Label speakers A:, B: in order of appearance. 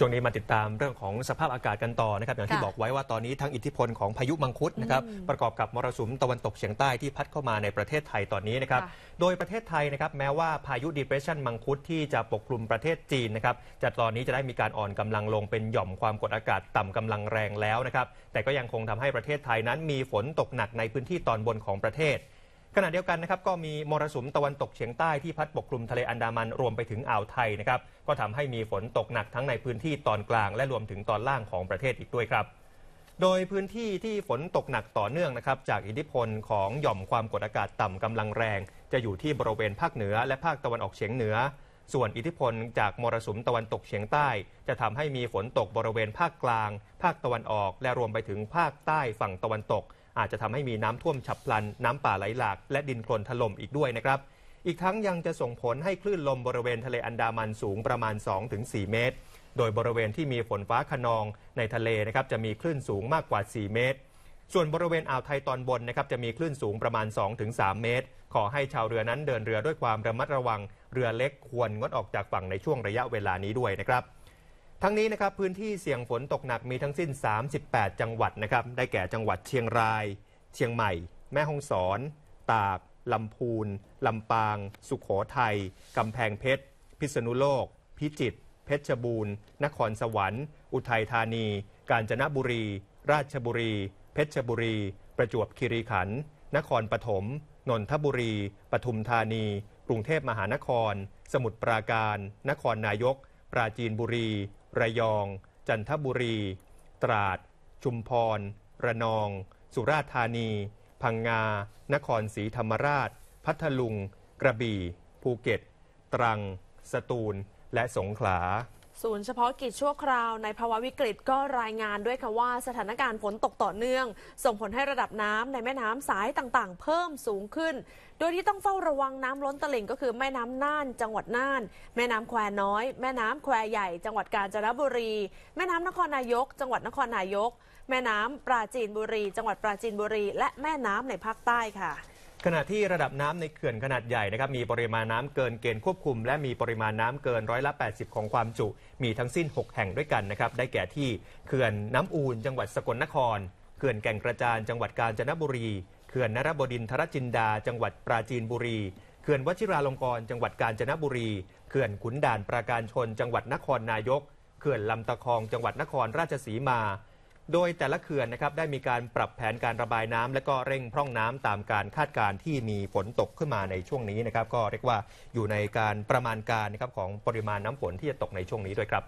A: ช่วงนี้มาติดตามเรื่องของสภาพอากาศกันต่อนะครับอย่างที่บอกไว้ว่าตอนนี้ทั้งอิทธิพลของพายุมังคุดนะครับประกอบกับมรสุมตะวันตกเฉียงใต้ที่พัดเข้ามาในประเทศไทยตอนนี้นะครับโดยประเทศไทยนะครับแม้ว่าพายุดีเพรสชันมังคุดที่จะปกคลุมประเทศจีนนะครับจะตอนนี้จะได้มีการอ่อนกำลังลงเป็นหย่อมความกดอากาศต่ำกำลังแรงแล้วนะครับแต่ก็ยังคงทำให้ประเทศไทยนั้นมีฝนตกหนักในพื้นที่ตอนบนของประเทศขณะเดียวกันนะครับก็มีมรสุมตะวันตกเฉียงใต้ที่พัดปกคลุมทะเลอันดามัน รวมไปถึงอ่าวไทยนะครับก็ทำให้มีฝนตกหนักทั้งในพื้นที่ตอนกลาง และรวมถึงตอนล่างของประเทศอีกด้วยครับ โดยพื้นที่ที่ฝนตกหนักต่อเนื่องนะครับจากอิทธิพลของหย่อมความกดอากาศต่ำกำลังแรง จะอยู่ที่บริเวณภาคเหนือและภาคตะวันออกเฉียงเหนือ ส่วนอิทธิพลจากมรสุมตะวันตกเฉียงใต้ จะทำให้มีฝนตกบริเวณภาคกลาง ภาคตะวันออก และรวมไปถึงภาคใต้ฝั่งตะวันตกาจจะทำให้มีน้ำท่วมฉับพลันน้ำป่าไหลหลาก และดินโคลนถล่มอีกด้วยนะครับ อีกทั้งยังจะส่งผลให้คลื่นลมบริเวณทะเลอันดามันสูงประมาณ 2-4 เมตร โดยบริเวณที่มีฝนฟ้าขนองในทะเลนะครับจะมีคลื่นสูงมากกว่า 4 เมตร ส่วนบริเวณอ่าวไทยตอนบนนะครับจะมีคลื่นสูงประมาณ 2-3 เมตร ขอให้ชาวเรือนั้นเดินเรือด้วยความระมัดระวังเรือเล็กควรงดออกจากฝั่งในช่วงระยะเวลานี้ด้วยนะครับทั้งนี้นะครับพื้นที่เสี่ยงฝนตกหนักมีทั้งสิ้น 38 จังหวัดนะครับ ได้แก่จังหวัดเชียงราย เชียงใหม่ แม่ฮ่องสอน ตาก ลำพูน ลำปาง สุขโขทัย กำแพงเพชร พิษณุโลก พิจิตร เพชรบูรณ์ นครสวรรค์ อุทัยธานี กาญจนบุรี ราชบุรี เพชรบุรี ประจวบคีรีขันธ์ นครปฐม นนทบุรี ปทุมธานี กรุงเทพมหานคร สมุทรปราการ นครนายก ปราจีนบุรีระยอง จันทบุรี ตราด ชุมพร ระนอง สุราษฎร์ธานี พังงา นครศรีธรรมราช พัทลุง กระบี่ ภูเก็ต ตรัง สตูลและสงขลา
B: ศูนย์เฉพาะกิจชั่วคราวในภาวะวิกฤตก็รายงานด้วยค่ะว่าสถานการณ์ฝนตกต่อเนื่อง ส่งผลให้ระดับน้ำในแม่น้ำสายต่างๆ เพิ่มสูงขึ้น โดยที่ต้องเฝ้าระวังน้ำล้นตลิ่ง ก็คือแม่น้ำน่านจังหวัดน่าน แม่น้ำแควน้อย แม่น้ำแควใหญ่ จังหวัดกาญจนบุรี แม่น้ำนครนายก จังหวัดนครนายก แม่น้ำ ปราจีนบุรี จังหวัดปราจีนบุรีและแม่น้ำในภาคใต้ค่ะ
A: ขณะที่ระดับน้ำในเขื่อนขนาดใหญ่นะครับ มีปริมาณน้ำเกินเกณฑ์ควบคุม และมีปริมาณน้ำเกินร้อยละ 80 ของความจุ มีทั้งสิ้น 6 แห่งด้วยกันนะครับ ได้แก่ที่เขื่อนน้ำอูนจังหวัดสกลนคร เขื่อนแก่งกระจานจังหวัดกาญจนบุรี เขื่อนนรบดินทรจินดาจังหวัดปราจีนบุรี เขื่อนวชิราลงกรณ์จังหวัดกาญจนบุรี เขื่อนขุนด่านปราการชน จังหวัดนครนายกเขื่อนลำตะคองจังหวัดนครราชสีมาโดยแต่ละเขื่อนนะครับได้มีการปรับแผนการระบายน้ำ และก็เร่งพร่องน้ำตามการคาดการณ์ที่มีฝนตกขึ้นมาในช่วงนี้นะครับ ก็เรียกว่าอยู่ในการประมาณการนะครับของปริมาณน้ำฝนที่จะตกในช่วงนี้ด้วยครับ